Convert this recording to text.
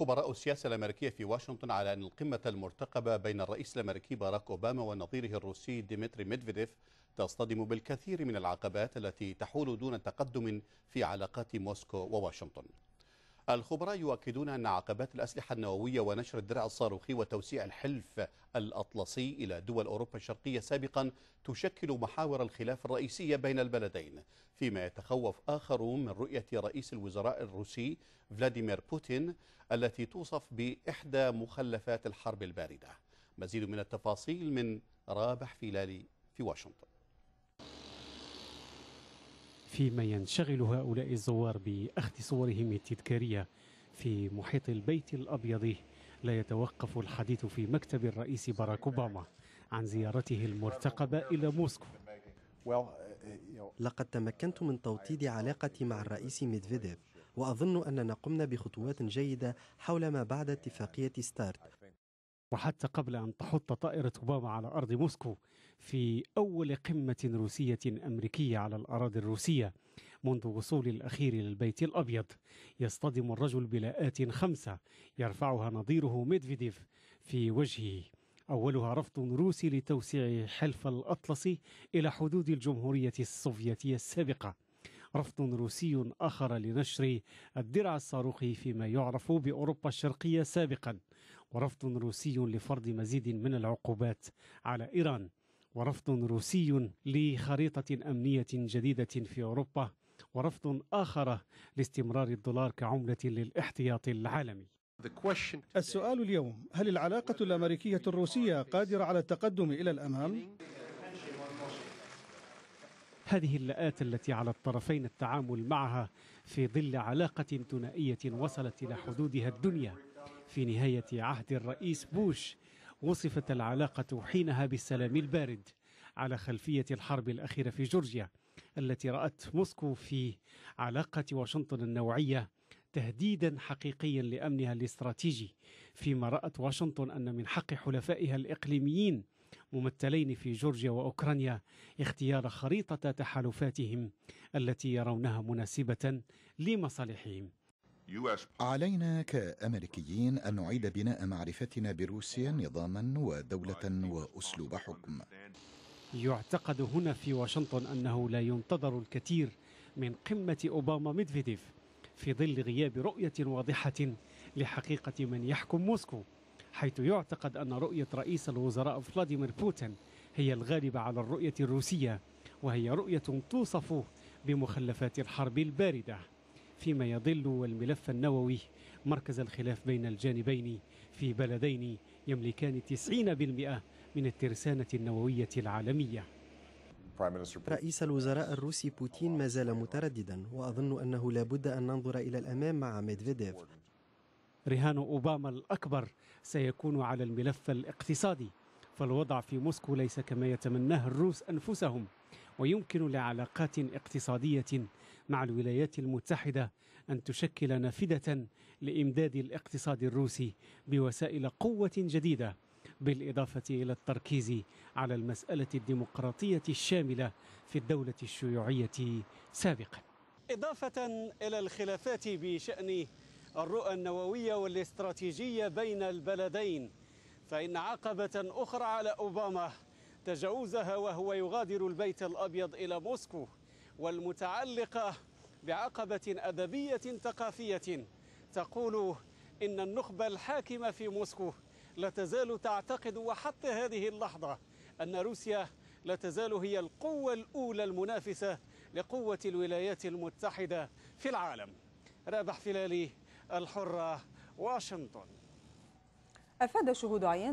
خبراء السياسة الأمريكية في واشنطن على أن القمة المرتقبة بين الرئيس الأمريكي باراك أوباما ونظيره الروسي ديمتري ميدفيديف تصطدم بالكثير من العقبات التي تحول دون تقدم في علاقات موسكو وواشنطن الخبراء يؤكدون أن عقبات الأسلحة النووية ونشر الدرع الصاروخي وتوسيع الحلف الأطلسي إلى دول أوروبا الشرقية سابقا تشكل محاور الخلاف الرئيسية بين البلدين فيما يتخوف آخرون من رؤية رئيس الوزراء الروسي فلاديمير بوتين التي توصف بإحدى مخلفات الحرب الباردة مزيد من التفاصيل من رابح فيلالي في واشنطن فيما ينشغل هؤلاء الزوار بأخذ صورهم التذكارية في محيط البيت الأبيض لا يتوقف الحديث في مكتب الرئيس باراك أوباما عن زيارته المرتقبة إلى موسكو لقد تمكنت من توطيد علاقتي مع الرئيس ميدفيديف وأظن أننا قمنا بخطوات جيدة حول ما بعد اتفاقية ستارت وحتى قبل أن تحط طائرة أوباما على أرض موسكو في أول قمة روسية أمريكية على الأراضي الروسية منذ وصول الأخير للبيت الأبيض يصطدم الرجل بلاءات خمسة يرفعها نظيره ميدفيديف في وجهه أولها رفض روسي لتوسيع حلف الأطلسي إلى حدود الجمهورية السوفيتية السابقة رفض روسي آخر لنشر الدرع الصاروخي فيما يعرف بأوروبا الشرقية سابقا ورفض روسي لفرض مزيد من العقوبات على إيران ورفض روسي لخريطة أمنية جديدة في أوروبا ورفض آخر لاستمرار الدولار كعملة للاحتياط العالمي السؤال اليوم هل العلاقة الأمريكية الروسية قادرة على التقدم إلى الأمام؟ هذه اللآت التي على الطرفين التعامل معها في ظل علاقة ثنائية وصلت إلى حدودها الدنيا في نهاية عهد الرئيس بوش وصفت العلاقة حينها بالسلام البارد على خلفية الحرب الأخيرة في جورجيا التي رأت موسكو في علاقة واشنطن النوعية تهديدا حقيقيا لأمنها الاستراتيجي فيما رأت واشنطن أن من حق حلفائها الإقليميين ممثلين في جورجيا وأوكرانيا اختيار خريطة تحالفاتهم التي يرونها مناسبة لمصالحهم علينا كامريكيين ان نعيد بناء معرفتنا بروسيا نظاما ودوله واسلوب حكم يعتقد هنا في واشنطن انه لا ينتظر الكثير من قمه اوباما ميدفيديف في ظل غياب رؤيه واضحه لحقيقه من يحكم موسكو حيث يعتقد ان رؤيه رئيس الوزراء فلاديمير بوتين هي الغالبه على الرؤيه الروسيه وهي رؤيه توصف بمخلفات الحرب البارده فيما يظل الملف النووي مركز الخلاف بين الجانبين في بلدين يملكان 90% من الترسانة النووية العالمية رئيس الوزراء الروسي بوتين ما زال مترددا وأظن أنه لا بد أن ننظر إلى الأمام مع ميدفيديف رهان أوباما الأكبر سيكون على الملف الاقتصادي فالوضع في موسكو ليس كما يتمناه الروس أنفسهم ويمكن لعلاقات اقتصادية مع الولايات المتحدة أن تشكل نافذة لإمداد الاقتصاد الروسي بوسائل قوة جديدة بالإضافة إلى التركيز على المسألة الديمقراطية الشاملة في الدولة الشيوعية سابقا إضافة إلى الخلافات بشأن الرؤى النووية والاستراتيجية بين البلدين فإن عقبة أخرى على أوباما تجاوزها وهو يغادر البيت الأبيض إلى موسكو والمتعلقة بعقبة أدبية ثقافية تقول إن النخبة الحاكمة في موسكو لا تزال تعتقد وحتى هذه اللحظة أن روسيا لا تزال هي القوة الأولى المنافسة لقوة الولايات المتحدة في العالم رابح فلالي الحرة واشنطن أفاد شهود عيان